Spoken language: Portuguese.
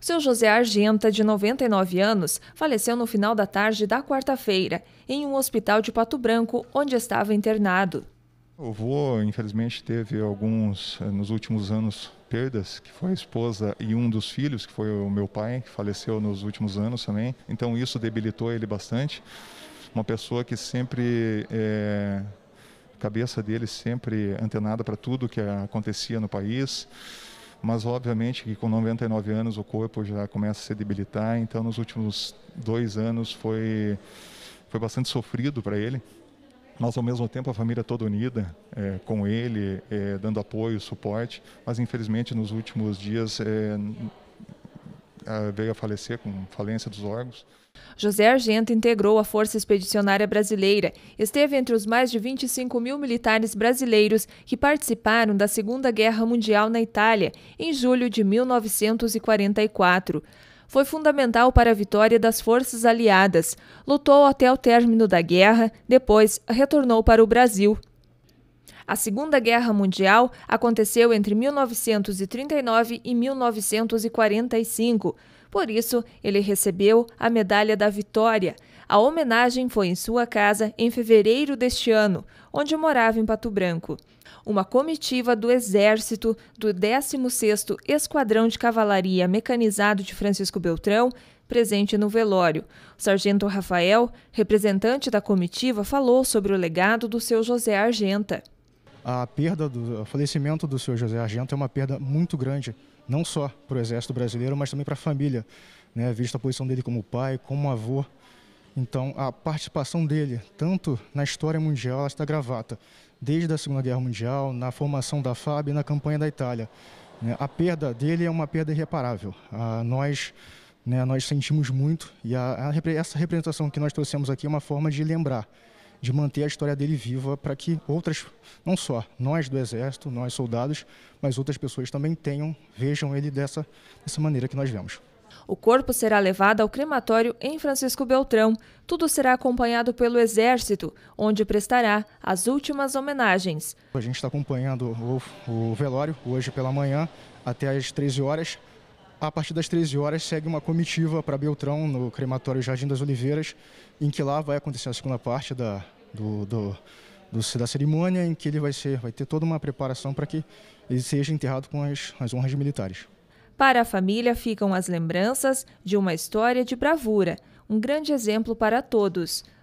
O seu José Argenta, de 99 anos, faleceu no final da tarde da quarta-feira, em um hospital de Pato Branco, onde estava internado. O avô, infelizmente, teve alguns, eh, nos últimos anos, perdas, que foi a esposa e um dos filhos, que foi o meu pai, que faleceu nos últimos anos também. Então, isso debilitou ele bastante. Uma pessoa que sempre. É, cabeça dele sempre antenada para tudo que acontecia no país mas obviamente que com 99 anos o corpo já começa a se debilitar, então nos últimos dois anos foi, foi bastante sofrido para ele, mas ao mesmo tempo a família toda unida é, com ele, é, dando apoio, suporte, mas infelizmente nos últimos dias é, veio a falecer com falência dos órgãos. José Argento integrou a Força Expedicionária Brasileira. Esteve entre os mais de 25 mil militares brasileiros que participaram da Segunda Guerra Mundial na Itália, em julho de 1944 foi fundamental para a vitória das forças aliadas. Lutou até o término da guerra, depois retornou para o Brasil a Segunda Guerra Mundial aconteceu entre 1939 e 1945. Por isso, ele recebeu a Medalha da Vitória. A homenagem foi em sua casa em fevereiro deste ano, onde morava em Pato Branco. Uma comitiva do Exército do 16º Esquadrão de Cavalaria Mecanizado de Francisco Beltrão presente no velório. O sargento Rafael, representante da comitiva, falou sobre o legado do seu José Argenta a perda do o falecimento do senhor José Argento é uma perda muito grande, não só para o Exército Brasileiro, mas também para a família, né, visto a posição dele como pai, como avô. Então, a participação dele, tanto na história mundial, ela está gravata, desde a Segunda Guerra Mundial, na formação da FAB e na campanha da Itália. Né. A perda dele é uma perda irreparável. Ah, nós, né, nós sentimos muito e a, a, essa representação que nós trouxemos aqui é uma forma de lembrar de manter a história dele viva para que outras, não só nós do Exército, nós soldados, mas outras pessoas também tenham, vejam ele dessa, dessa maneira que nós vemos. O corpo será levado ao crematório em Francisco Beltrão. Tudo será acompanhado pelo Exército, onde prestará as últimas homenagens. A gente está acompanhando o, o, velório hoje pela manhã até às 13 horas. A partir das 13 horas segue uma comitiva para Beltrão, no crematório Jardim das Oliveiras, em que lá vai acontecer a segunda parte da, do, do, do, da cerimônia, em que ele vai, ser, vai ter toda uma preparação para que ele seja enterrado com as, as honras militares. Para a família ficam as lembranças de uma história de bravura, um grande exemplo para todos.